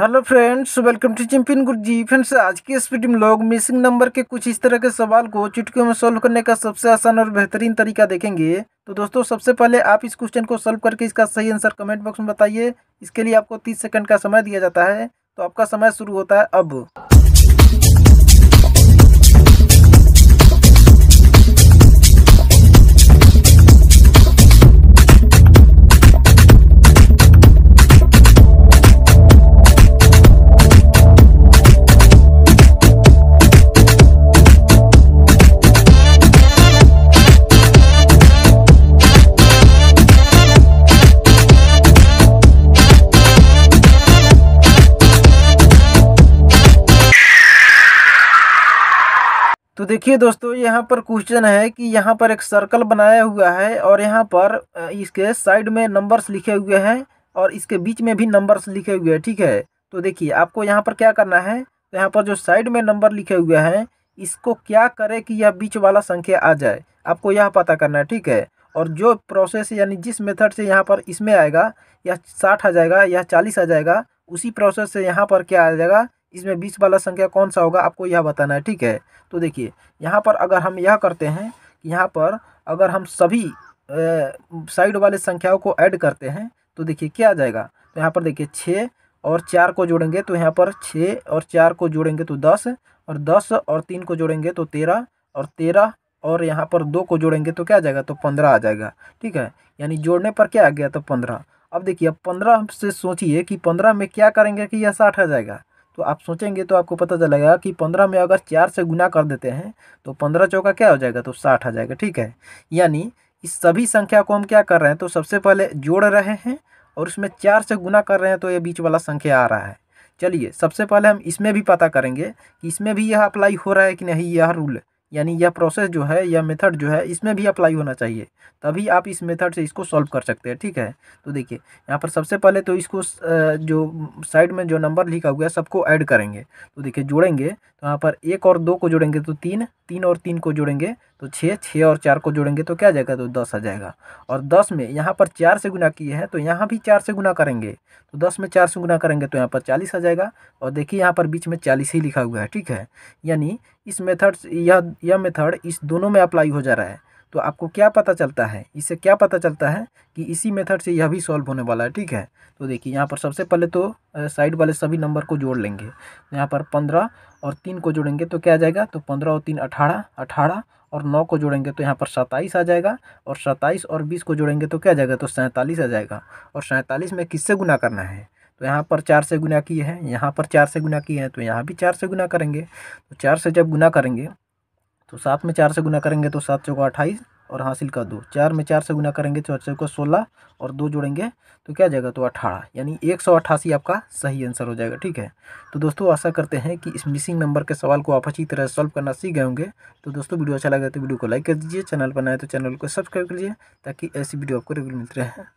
hello friends welcome to champion Guru ji friends आज की इस वीडियो में लोग मिसिंग नंबर के कुछ इस तरह के सवाल को चुटकियों में सॉल्व करने का सबसे आसान और बेहतरीन तरीका देखेंगे तो दोस्तों सबसे पहले आप इस क्वेश्चन को सॉल्व करके इसका सही आंसर कमेंट बॉक्स में बताइए इसके लिए आपको तीस सेकंड का समय दिया जाता है तो आपका समय शुरू होता है अब तो देखिए दोस्तों यहाँ पर क्वेश्चन है कि यहाँ पर एक सर्कल बनाया हुआ है और यहाँ पर इसके साइड में नंबर्स लिखे हुए हैं और इसके बीच में भी नंबर्स लिखे हुए हैं ठीक है तो देखिए आपको यहाँ पर क्या करना है तो यहाँ पर जो साइड में नंबर लिखे हुए हैं इसको क्या करें कि यह बीच वाला संख्या आ जाए आपको यह पता करना है ठीक है और जो प्रोसेस यानी जिस मेथड से यहाँ पर इसमें आएगा या साठ आ जाएगा या चालीस आ जाएगा उसी प्रोसेस से यहाँ पर क्या आ जाएगा इसमें बीच वाला संख्या कौन सा होगा आपको यह बताना है ठीक है तो देखिए यहाँ पर अगर हम यह करते हैं कि यहाँ पर अगर हम सभी साइड वाले संख्याओं को ऐड करते हैं तो देखिए क्या आ जाएगा तो यहाँ पर देखिए छः और चार को जोड़ेंगे तो यहाँ पर छः और चार को जोड़ेंगे तो दस और दस और तीन को जोड़ेंगे तो तेरह और तेरह और यहाँ पर दो को जोड़ेंगे तो क्या आ जाएगा तो पंद्रह आ जाएगा ठीक है यानी जोड़ने पर क्या आ गया तो पंद्रह अब देखिए अब पंद्रह से सोचिए कि पंद्रह में क्या करेंगे कि यह साठ आ जाएगा तो आप सोचेंगे तो आपको पता चलेगा कि पंद्रह में अगर चार से गुना कर देते हैं तो पंद्रह चौका क्या हो जाएगा तो साठ आ जाएगा ठीक है यानी इस सभी संख्या को हम क्या कर रहे हैं तो सबसे पहले जोड़ रहे हैं और उसमें चार से गुना कर रहे हैं तो ये बीच वाला संख्या आ रहा है चलिए सबसे पहले हम इसमें भी पता करेंगे कि इसमें भी यह अप्लाई हो रहा है कि नहीं यह रूल यानी यह प्रोसेस जो है यह मेथड जो है इसमें भी अप्लाई होना चाहिए तभी आप इस मेथड से इसको सॉल्व कर सकते हैं ठीक है तो देखिए यहाँ पर सबसे पहले तो इसको जो साइड में जो नंबर लिखा हुआ है सबको ऐड करेंगे तो देखिए जोड़ेंगे तो यहाँ पर एक और दो को जोड़ेंगे तो तीन तीन और तीन को जोड़ेंगे तो छः छः और चार को जोड़ेंगे तो क्या जाएगा तो दस आ जाएगा और दस में यहाँ पर चार से गुना किए हैं तो यहाँ भी चार से गुना करेंगे तो दस में चार से गुना करेंगे तो यहाँ पर चालीस आ जाएगा और देखिए यहाँ पर बीच में चालीस ही लिखा हुआ है ठीक है यानी इस मेथड यह यह मेथड इस दोनों में अप्लाई हो जा रहा है तो आपको क्या पता चलता है इससे क्या पता चलता है कि इसी मेथड से यह भी सॉल्व होने वाला है ठीक है तो देखिए यहाँ पर सबसे पहले तो साइड वाले सभी नंबर को जोड़ लेंगे यहाँ पर पंद्रह और तीन को जोड़ेंगे तो क्या आ जाएगा तो पंद्रह और तीन अठारह अठारह और नौ को जोड़ेंगे तो यहाँ पर सत्ताईस आ जाएगा और सत्ताईस और बीस को जोड़ेंगे तो क्या आ जाएगा तो सैंतालीस आ जाएगा और सैंतालीस में किससे गुना करना है तो यहाँ पर चार से गुना किए हैं यहाँ पर चार से गुना किए हैं तो यहाँ भी चार से गुना करेंगे तो चार से जब गुना करेंगे तो सात में चार से गुना करेंगे तो सात चौका अट्ठाईस और हासिल का दो चार में चार से गुना करेंगे तो चौका सोलह और दो जोड़ेंगे तो क्या जाएगा तो अठारह यानी एक सौ अट्ठासी आपका सही आंसर हो जाएगा ठीक है तो दोस्तों आशा करते हैं कि इस मिसिंग नंबर के सवाल को आप अच्छी तरह सॉल्व करना सीख गए होंगे तो दोस्तों वीडियो अच्छा लगा तो वीडियो को लाइक कर दीजिए चैनल पर नए तो चैनल को सब्सक्राइब कर लीजिए ताकि ऐसी वीडियो आपको रेगुलर मिलते रहे